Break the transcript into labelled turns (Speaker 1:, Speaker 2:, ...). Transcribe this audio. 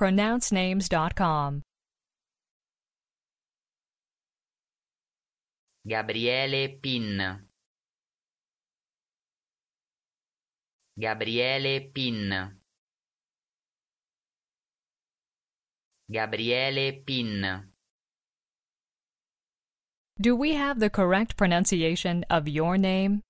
Speaker 1: pronouncenames.com.
Speaker 2: Gabriele Pin. Gabriele Pin. Gabriele Pin.
Speaker 1: Do we have the correct pronunciation of your name?